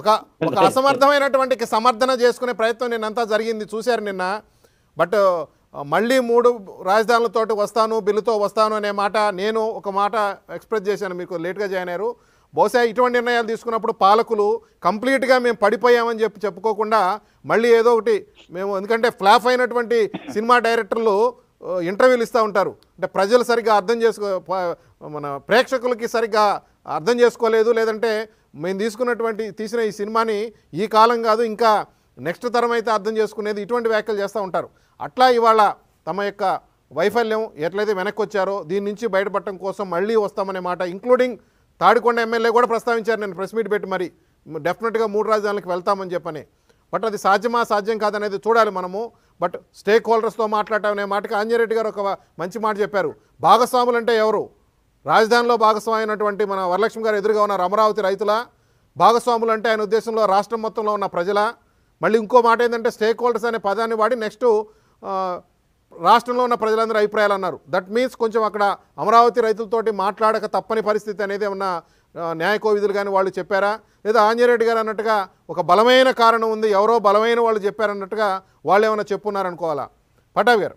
ఒక ఒక అసమర్థమైనటువంటి సమర్థన చేసుకునే ప్రయత్నం నిన్నంతా జరిగింది చూశారు నిన్న బట్ మళ్ళీ మూడు రాజధానులతో వస్తాను బిల్లుతో వస్తాను అనే మాట నేను ఒక మాట ఎక్స్ప్రెస్ చేశాను మీకు లేట్గా జాయిన్ అయ్యారు బహుశా ఇటువంటి నిర్ణయాలు తీసుకున్నప్పుడు పాలకులు కంప్లీట్గా మేము పడిపోయామని చెప్పి చెప్పుకోకుండా మళ్ళీ ఏదో ఒకటి మేము ఎందుకంటే ఫ్లాఫ్ అయినటువంటి సినిమా డైరెక్టర్లు ఇంటర్వ్యూలు ఇస్తూ ఉంటారు అంటే ప్రజలు సరిగ్గా అర్థం చేసుకో మన ప్రేక్షకులకి సరిగ్గా అర్థం చేసుకోలేదు లేదంటే మేము తీసుకున్నటువంటి తీసిన ఈ సినిమాని ఈ కాలం కాదు ఇంకా నెక్స్ట్ తరం అయితే అర్థం చేసుకునేది ఇటువంటి వ్యాఖ్యలు చేస్తూ ఉంటారు అట్లా ఇవాళ తమ యొక్క వైఫల్యం ఎట్లయితే వెనక్కి వచ్చారో దీని నుంచి బయటపడటం కోసం మళ్ళీ వస్తామనే మాట ఇంక్లూడింగ్ తాడికొండ ఎమ్మెల్యే కూడా ప్రస్తావించారు నేను ప్రెస్ మీట్ పెట్టి మరి డెఫినెట్గా మూడు రాజధానులకు వెళ్తామని చెప్పని బట్ అది సాధ్యమా సాధ్యం కాదనేది చూడాలి మనము బట్ స్టేక్ హోల్డర్స్తో మాట్లాడటం అనే మాటకి రెడ్డి గారు ఒక మంచి మాట చెప్పారు భాగస్వాములు అంటే ఎవరు రాజధానిలో భాగస్వామైనటువంటి మన వరలక్ష్మి గారు ఎదురుగా ఉన్న అమరావతి రైతుల భాగస్వాములు అంటే ఆయన ఉద్దేశంలో రాష్ట్రం మొత్తంలో ఉన్న ప్రజల మళ్ళీ ఇంకో మాట ఏంటంటే స్టేక్ హోల్డర్స్ అనే పదాన్ని వాడి నెక్స్ట్ రాష్ట్రంలో ఉన్న ప్రజలందరూ అభిప్రాయాలు అన్నారు దట్ మీన్స్ కొంచెం అక్కడ అమరావతి రైతులతోటి మాట్లాడక తప్పని పరిస్థితి అనేది ఏమన్నా న్యాయకోవిధులు కానీ వాళ్ళు చెప్పారా లేదా ఆంజనేయుడు గారు అన్నట్టుగా ఒక బలమైన కారణం ఉంది ఎవరో బలమైన వాళ్ళు చెప్పారన్నట్టుగా వాళ్ళు ఏమైనా చెప్పున్నారనుకోవాలా పటాబ్ గారు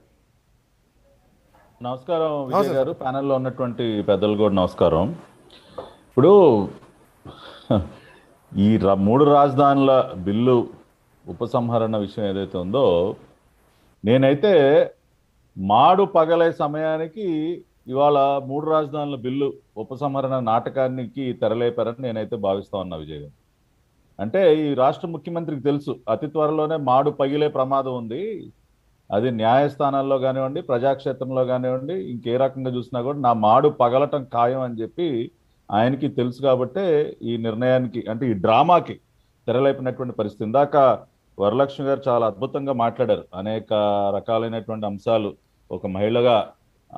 నమస్కారం విజయ్ గారు ప్యానెల్లో ఉన్నటువంటి పెద్దలు కూడా నమస్కారం ఇప్పుడు ఈ మూడు రాజధానుల బిల్లు ఉపసంహరణ విషయం ఏదైతే ఉందో నేనైతే మాడు పగలే సమయానికి ఇవాళ మూడు రాజధానుల బిల్లు ఉపసంహరణ నాటకానికి తెరలేపారని నేనైతే భావిస్తా ఉన్నా విజయ్ గారు అంటే ఈ రాష్ట్ర ముఖ్యమంత్రికి తెలుసు అతి త్వరలోనే మాడు పగిలే ప్రమాదం ఉంది అది న్యాయస్థానాల్లో కానివ్వండి ప్రజాక్షేత్రంలో కానివ్వండి ఇంకే రకంగా చూసినా కూడా నా మాడు పగలటం ఖాయం అని చెప్పి ఆయనకి తెలుసు కాబట్టే ఈ నిర్ణయానికి అంటే ఈ డ్రామాకి తెరలేపినటువంటి పరిస్థితి ఇందాక వరలక్ష్మి గారు చాలా అద్భుతంగా మాట్లాడారు అనేక రకాలైనటువంటి అంశాలు ఒక మహిళగా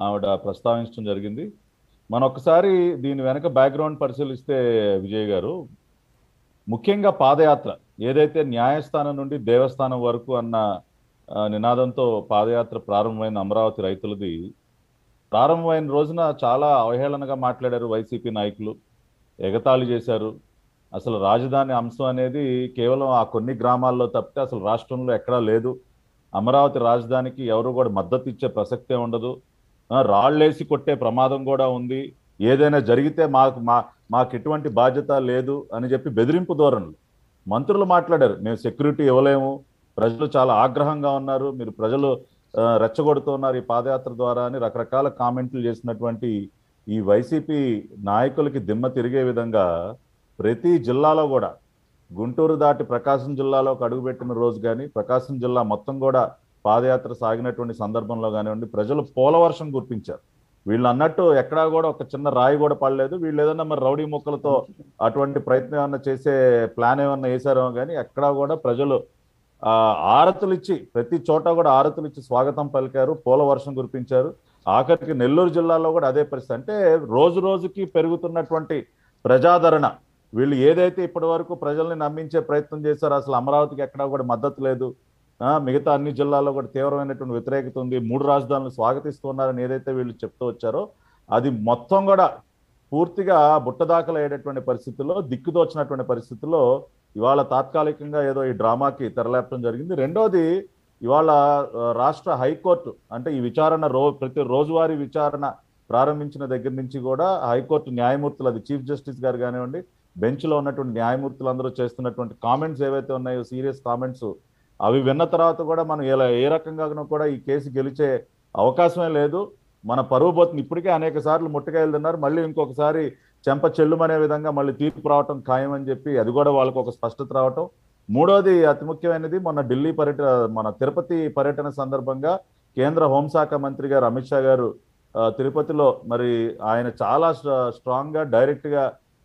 ఆవిడ ప్రస్తావించడం జరిగింది మన ఒకసారి దీని వెనక బ్యాక్గ్రౌండ్ పరిశీలిస్తే విజయ్ గారు ముఖ్యంగా పాదయాత్ర ఏదైతే న్యాయస్థానం నుండి దేవస్థానం వరకు అన్న నినాదంతో పాదయాత్ర ప్రారంభమైన అమరావతి రైతులది ప్రారంభమైన రోజున చాలా అవహేళనగా మాట్లాడారు వైసీపీ నాయకులు ఎగతాళి చేశారు అసలు రాజధాని అంశం అనేది కేవలం ఆ కొన్ని గ్రామాల్లో తప్పితే అసలు రాష్ట్రంలో ఎక్కడా లేదు అమరావతి రాజధానికి ఎవరు కూడా మద్దతు ఇచ్చే ప్రసక్తే ఉండదు రాళ్ళేసి కొట్టే ప్రమాదం కూడా ఉంది ఏదైనా జరిగితే మాకు మా మాకు ఎటువంటి బాధ్యత లేదు అని చెప్పి బెదిరింపు ధోరణులు మంత్రులు మాట్లాడారు మేము సెక్యూరిటీ ఇవ్వలేము ప్రజలు చాలా ఆగ్రహంగా ఉన్నారు మీరు ప్రజలు రెచ్చగొడుతున్నారు ఈ పాదయాత్ర ద్వారా అని రకరకాల కామెంట్లు చేసినటువంటి ఈ వైసీపీ నాయకులకి దిమ్మ తిరిగే విధంగా ప్రతి జిల్లాలో కూడా గుంటూరు దాటి ప్రకాశం జిల్లాలో అడుగుపెట్టిన రోజు కానీ ప్రకాశం జిల్లా మొత్తం కూడా పాదయాత్ర సాగినటువంటి సందర్భంలో కానివ్వండి ప్రజలు పోలవర్షం గుర్తించారు వీళ్ళు అన్నట్టు ఎక్కడా కూడా ఒక చిన్న రాయి కూడా పడలేదు వీళ్ళు ఏదన్నా మరి రౌడీ మొక్కలతో అటువంటి ప్రయత్నం ఏమన్నా చేసే ప్లాన్ ఏమన్నా వేసారేమో కానీ ఎక్కడా కూడా ప్రజలు ఆరతులు ఇచ్చి ప్రతి చోట కూడా ఆరతులు ఇచ్చి స్వాగతం పలికారు పూల వర్షం కురిపించారు ఆఖరికి నెల్లూరు జిల్లాలో కూడా అదే పరిస్థితి అంటే రోజు రోజుకి పెరుగుతున్నటువంటి ప్రజాదరణ వీళ్ళు ఏదైతే ఇప్పటి వరకు ప్రజల్ని నమ్మించే ప్రయత్నం చేశారో అసలు అమరావతికి ఎక్కడా కూడా మద్దతు లేదు మిగతా అన్ని జిల్లాల్లో కూడా తీవ్రమైనటువంటి వ్యతిరేకత ఉంది మూడు రాజధానులు స్వాగతిస్తున్నారని ఏదైతే వీళ్ళు చెప్తూ వచ్చారో అది మొత్తం కూడా పూర్తిగా బుట్టదాఖలు అయ్యేటటువంటి పరిస్థితుల్లో దిక్కుదోచినటువంటి పరిస్థితుల్లో ఇవాళ తాత్కాలికంగా ఏదో ఈ డ్రామాకి తెరలేపడం జరిగింది రెండోది ఇవాళ రాష్ట్ర హైకోర్టు అంటే ఈ విచారణ రో ప్రతి రోజువారీ విచారణ ప్రారంభించిన దగ్గర నుంచి కూడా హైకోర్టు న్యాయమూర్తులు అది చీఫ్ జస్టిస్ గారు కానివ్వండి బెంచ్లో ఉన్నటువంటి న్యాయమూర్తులు అందరూ చేస్తున్నటువంటి కామెంట్స్ ఏవైతే ఉన్నాయో సీరియస్ కామెంట్స్ అవి విన్న తర్వాత కూడా మనం ఇలా ఏ రకంగా కూడా ఈ కేసు గెలిచే అవకాశమే లేదు మన పరువు పోతుంది ఇప్పటికే అనేక సార్లు ముట్టకాయలు తిన్నారు మళ్ళీ ఇంకొకసారి చెంప చెల్లుమనే విధంగా మళ్ళీ తీర్పు రావటం ఖాయం అని చెప్పి అది కూడా వాళ్ళకు ఒక స్పష్టత రావటం మూడోది అతి ముఖ్యమైనది మొన్న ఢిల్లీ పర్యటన మన తిరుపతి పర్యటన సందర్భంగా కేంద్ర హోంశాఖ మంత్రి గారు అమిత్ షా గారు తిరుపతిలో మరి ఆయన చాలా స్ట్రాంగ్గా డైరెక్ట్గా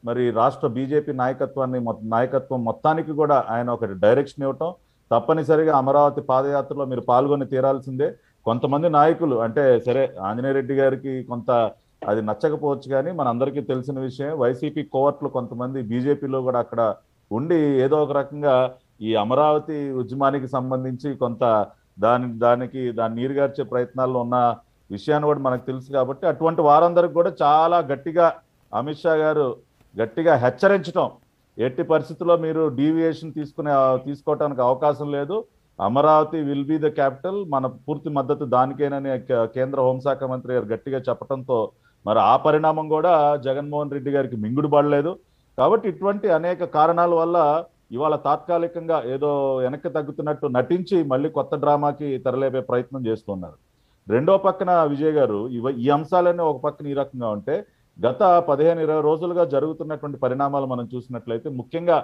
మరి రాష్ట్ర బీజేపీ నాయకత్వాన్ని నాయకత్వం మొత్తానికి కూడా ఆయన ఒకటి డైరెక్షన్ ఇవ్వటం తప్పనిసరిగా అమరావతి పాదయాత్రలో మీరు పాల్గొని తీరాల్సిందే కొంతమంది నాయకులు అంటే సరే ఆంజనేయ రెడ్డి గారికి కొంత అది నచ్చకపోవచ్చు కానీ మన అందరికీ తెలిసిన విషయం వైసీపీ కోవర్ట్లు కొంతమంది బీజేపీలో కూడా అక్కడ ఉండి ఏదో ఒక రకంగా ఈ అమరావతి ఉద్యమానికి సంబంధించి కొంత దాని దానికి దాన్ని నీరుగార్చే ప్రయత్నాలు ఉన్న విషయాన్ని కూడా మనకు తెలుసు కాబట్టి అటువంటి వారందరికి కూడా చాలా గట్టిగా అమిత్ షా గారు గట్టిగా హెచ్చరించడం ఎట్టి పరిస్థితుల్లో మీరు డీవియేషన్ తీసుకునే తీసుకోవటానికి అవకాశం లేదు Amaravati will be the capital మన పూర్తి మద్దతు దానికేనని కేంద్ర హోంశాఖ మంత్రి గారు గట్టిగా చెప్పడంతో మరి ఆ పరిణామం కూడా జగన్మోహన్ రెడ్డి గారికి మింగుడు పడలేదు కాబట్టి ఇటువంటి అనేక కారణాల వల్ల ఇవాళ తాత్కాలికంగా ఏదో వెనక్కి తగ్గుతున్నట్టు నటించి మళ్ళీ కొత్త డ్రామాకి తెరలేపే ప్రయత్నం చేస్తున్నారు రెండో పక్కన విజయ్ గారు ఇవ ఈ అంశాలన్నీ ఒక పక్కన ఈ రకంగా ఉంటే గత పదిహేను ఇరవై రోజులుగా జరుగుతున్నటువంటి పరిణామాలు మనం చూసినట్లయితే ముఖ్యంగా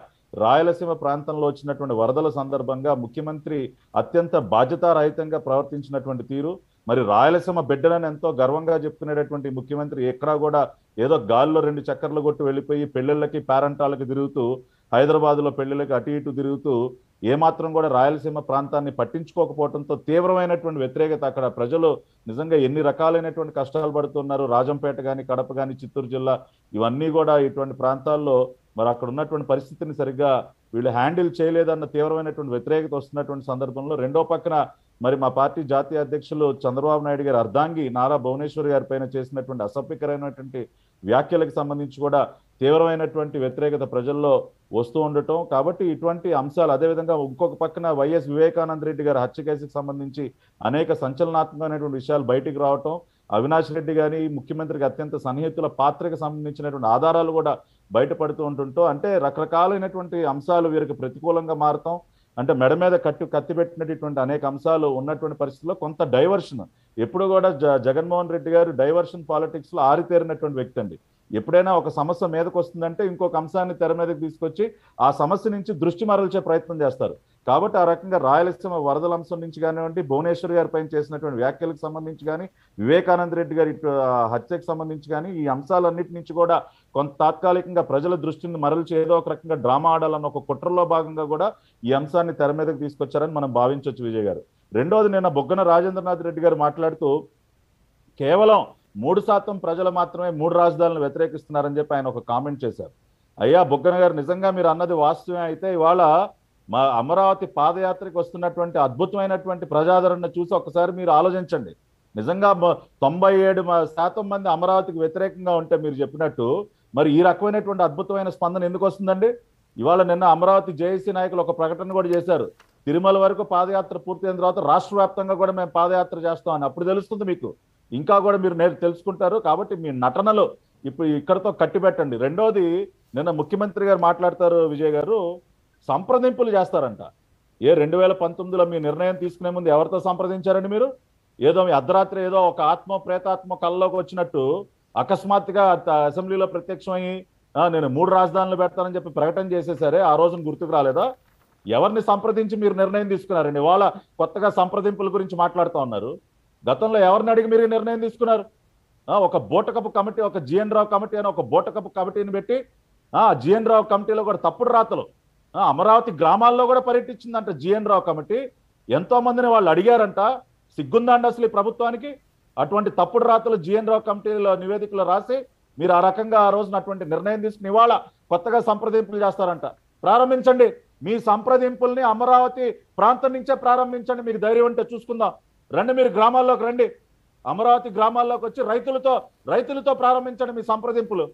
రాయలసీమ ప్రాంతంలో వచ్చినటువంటి వరదల సందర్భంగా ముఖ్యమంత్రి అత్యంత బాధ్యతారహితంగా ప్రవర్తించినటువంటి తీరు మరి రాయలసీమ బిడ్డలను ఎంతో గర్వంగా చెప్పుకునేటటువంటి ముఖ్యమంత్రి ఎక్కడా కూడా ఏదో గాల్లో రెండు చక్కర్లు కొట్టి వెళ్ళిపోయి పెళ్లిళ్ళకి పేరంటాలకి తిరుగుతూ హైదరాబాద్లో పెళ్ళిళ్ళకి అటు ఇటు తిరుగుతూ ఏమాత్రం కూడా రాయలసీమ ప్రాంతాన్ని పట్టించుకోకపోవడంతో తీవ్రమైనటువంటి వ్యతిరేకత అక్కడ ప్రజలు నిజంగా ఎన్ని రకాలైనటువంటి కష్టాలు పడుతున్నారు రాజంపేట కానీ కడప కానీ చిత్తూరు జిల్లా ఇవన్నీ కూడా ఇటువంటి ప్రాంతాల్లో మరి అక్కడ ఉన్నటువంటి పరిస్థితిని సరిగ్గా వీళ్ళు హ్యాండిల్ చేయలేదన్న తీవ్రమైనటువంటి వ్యతిరేకత వస్తున్నటువంటి సందర్భంలో రెండో పక్కన మరి మా పార్టీ జాతీయ అధ్యక్షులు చంద్రబాబు నాయుడు గారు అర్ధాంగి నారా భువనేశ్వర్ గారి పైన చేసినటువంటి అసభ్యకరమైనటువంటి వ్యాఖ్యలకు సంబంధించి కూడా తీవ్రమైనటువంటి వ్యతిరేకత ప్రజల్లో వస్తూ ఉండటం కాబట్టి ఇటువంటి అంశాలు అదేవిధంగా ఇంకొక పక్కన వైఎస్ వివేకానంద రెడ్డి గారి హత్య కేసుకు సంబంధించి అనేక సంచలనాత్మకమైనటువంటి విషయాలు బయటికి రావటం అవినాష్ రెడ్డి గారి ముఖ్యమంత్రికి అత్యంత సన్నిహితుల పాత్రకు సంబంధించినటువంటి ఆధారాలు కూడా బయటపడుతూ ఉంటుంటో అంటే రకరకాలైనటువంటి అంశాలు వీరికి ప్రతికూలంగా మారతాం అంటే మెడ మీద కట్టి కత్తి పెట్టినటువంటి అనేక అంశాలు ఉన్నటువంటి పరిస్థితుల్లో కొంత డైవర్షన్ ఎప్పుడు కూడా జగన్మోహన్ రెడ్డి గారు డైవర్షన్ పాలిటిక్స్లో ఆరితేరినటువంటి వ్యక్తి అండి ఎప్పుడైనా ఒక సమస్య మీదకు వస్తుందంటే ఇంకొక అంశాన్ని తెర మీదకి తీసుకొచ్చి ఆ సమస్య నుంచి దృష్టి మరల్చే ప్రయత్నం చేస్తారు కాబట్టి ఆ రకంగా రాయలసీమ వరదల అంశం నుంచి కానివ్వండి భువనేశ్వర్ గారి పైన చేసినటువంటి వ్యాఖ్యలకు సంబంధించి కానీ వివేకానంద రెడ్డి గారి హత్యకు సంబంధించి కానీ ఈ అంశాలన్నిటి నుంచి కూడా కొంత తాత్కాలికంగా ప్రజల దృష్టిని మరల్చి ఏదో ఒక రకంగా డ్రామా ఆడాలన్న ఒక కుట్రలో భాగంగా కూడా ఈ అంశాన్ని తెర మీదకి తీసుకొచ్చారని మనం భావించవచ్చు విజయ్ గారు రెండోది నిన్న బొగ్గన రాజేంద్రనాథ్ రెడ్డి గారు మాట్లాడుతూ కేవలం మూడు శాతం ప్రజలు మాత్రమే మూడు రాజధానులను వ్యతిరేకిస్తున్నారని చెప్పి ఆయన ఒక కామెంట్ చేశారు అయ్యా బుగ్గన గారు నిజంగా మీరు అన్నది వాస్తవమే అయితే ఇవాళ మా అమరావతి పాదయాత్రకు వస్తున్నటువంటి అద్భుతమైనటువంటి ప్రజాదరణ చూసి ఒకసారి మీరు ఆలోచించండి నిజంగా తొంభై ఏడు శాతం మంది అమరావతికి వ్యతిరేకంగా ఉంటే మీరు చెప్పినట్టు మరి ఈ రకమైనటువంటి అద్భుతమైన స్పందన ఎందుకు వస్తుందండి ఇవాళ నిన్న అమరావతి జేఏసీ నాయకులు ఒక ప్రకటన కూడా చేశారు తిరుమల వరకు పాదయాత్ర పూర్తయిన తర్వాత రాష్ట్ర కూడా మేము పాదయాత్ర చేస్తామని అప్పుడు తెలుస్తుంది మీకు ఇంకా కూడా మీరు నేను తెలుసుకుంటారు కాబట్టి మీ నటనలో ఇప్పుడు ఇక్కడతో కట్టిపెట్టండి రెండోది నిన్న ముఖ్యమంత్రి గారు మాట్లాడతారు విజయ్ గారు సంప్రదింపులు చేస్తారంట ఏ రెండు వేల పంతొమ్మిదిలో మీ నిర్ణయం తీసుకునే ముందు ఎవరితో సంప్రదించారండి మీరు ఏదో మీ అర్ధరాత్రి ఏదో ఒక ఆత్మ ప్రేతాత్మ కళ్ళలోకి వచ్చినట్టు అకస్మాత్తుగా అసెంబ్లీలో ప్రత్యక్షమై నేను మూడు రాజధానులు పెడతానని చెప్పి ప్రకటన చేసేసరే ఆ రోజున గుర్తుకు రాలేదా ఎవరిని సంప్రదించి మీరు నిర్ణయం తీసుకున్నారండి వాళ్ళ కొత్తగా సంప్రదింపుల గురించి మాట్లాడుతూ ఉన్నారు గతంలో ఎవరిని అడిగి మీరు నిర్ణయం తీసుకున్నారు ఒక బోటకపు కమిటీ ఒక జిఎన్ రావు కమిటీ అని ఒక బోటకపు కమిటీని పెట్టి ఆ జిఎన్ రావు కమిటీలో కూడా తప్పుడు రాతలు అమరావతి గ్రామాల్లో కూడా పర్యటించిందంట జిఎన్ రావు కమిటీ ఎంతో మందిని వాళ్ళు అడిగారంట సిగ్గుందండి అసలు ఈ ప్రభుత్వానికి అటువంటి తప్పుడు రాతలు జిఎన్ రావు కమిటీలో నివేదికలు రాసి మీరు ఆ రకంగా ఆ రోజున అటువంటి నిర్ణయం తీసుకుని ఇవాళ కొత్తగా సంప్రదింపులు చేస్తారంట ప్రారంభించండి మీ సంప్రదింపుల్ని అమరావతి ప్రాంతం నుంచే ప్రారంభించండి మీకు ధైర్యం ఉంటే చూసుకుందాం రండి మీరు గ్రామాల్లోకి రండి అమరావతి గ్రామాల్లోకి వచ్చి రైతులతో రైతులతో ప్రారంభించండి మీ సంప్రదింపులు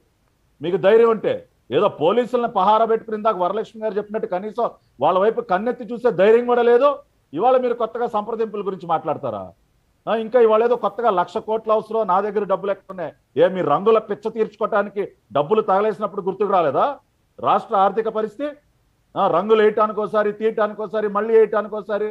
మీకు ధైర్యం ఉంటే ఏదో పోలీసులను పహార పెట్టుకుని ఇందాక వరలక్ష్మి గారు చెప్పినట్టు కనీసం వాళ్ళ వైపు కన్నెత్తి చూసే ధైర్యం కూడా లేదు ఇవాళ మీరు కొత్తగా సంప్రదింపుల గురించి మాట్లాడతారా ఇంకా ఇవాళ ఏదో కొత్తగా లక్ష కోట్ల అవసరం నా దగ్గర డబ్బులు ఎక్కడున్నాయి ఏ మీ రంగుల పిచ్చ తీర్చుకోవటానికి డబ్బులు తగలేసినప్పుడు గుర్తుకు రాలేదా రాష్ట్ర ఆర్థిక పరిస్థితి రంగులు వేయటానికి ఒకసారి తీయటానికి ఒకసారి మళ్ళీ వేయటానికి ఒకసారి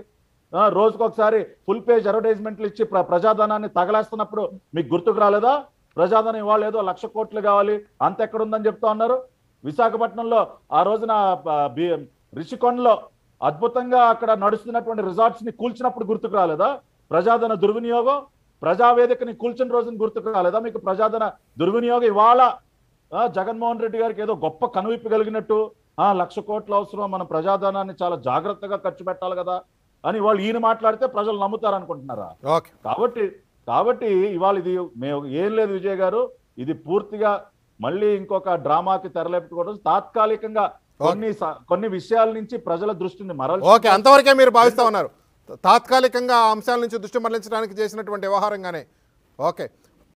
రోజుకొకసారి ఫుల్ పేజ్ అడ్వర్టైజ్మెంట్లు ఇచ్చి ప్రజాధనాన్ని తగలేస్తున్నప్పుడు మీకు గుర్తుకు రాలేదా ప్రజాధనం ఇవాళ లక్ష కోట్లు కావాలి అంత ఎక్కడుందని చెప్తా ఉన్నారు విశాఖపట్నంలో ఆ రోజున రిషికొండలో అద్భుతంగా అక్కడ నడుస్తున్నటువంటి రిజార్ట్స్ ని కూల్చినప్పుడు గుర్తుకు రాలేదా ప్రజాధన దుర్వినియోగం ప్రజావేదికని కూల్చిన రోజున గుర్తుకు రాలేదా మీకు ప్రజాధన దుర్వినియోగం ఇవాళ జగన్మోహన్ రెడ్డి గారికి ఏదో గొప్ప కనువిప్పు కలిగినట్టు లక్ష కోట్ల అవసరం మన ప్రజాధనాన్ని చాలా జాగ్రత్తగా ఖర్చు పెట్టాలి కదా అని వాళ్ళు ఈయన మాట్లాడితే ప్రజలు నమ్ముతారు అనుకుంటున్నారా కాబట్టి కాబట్టి ఇవాళ ఇది మేము ఏం లేదు విజయ్ గారు ఇది పూర్తిగా మళ్ళీ ఇంకొక డ్రామాకి తెరలేపుకోవడం తాత్కాలికంగా కొన్ని కొన్ని విషయాల నుంచి ప్రజల దృష్టిని మరల ఓకే అంతవరకే మీరు భావిస్తా ఉన్నారు తాత్కాలికంగా అంశాల నుంచి దృష్టి మరలించడానికి చేసినటువంటి వ్యవహారంగానే ఓకే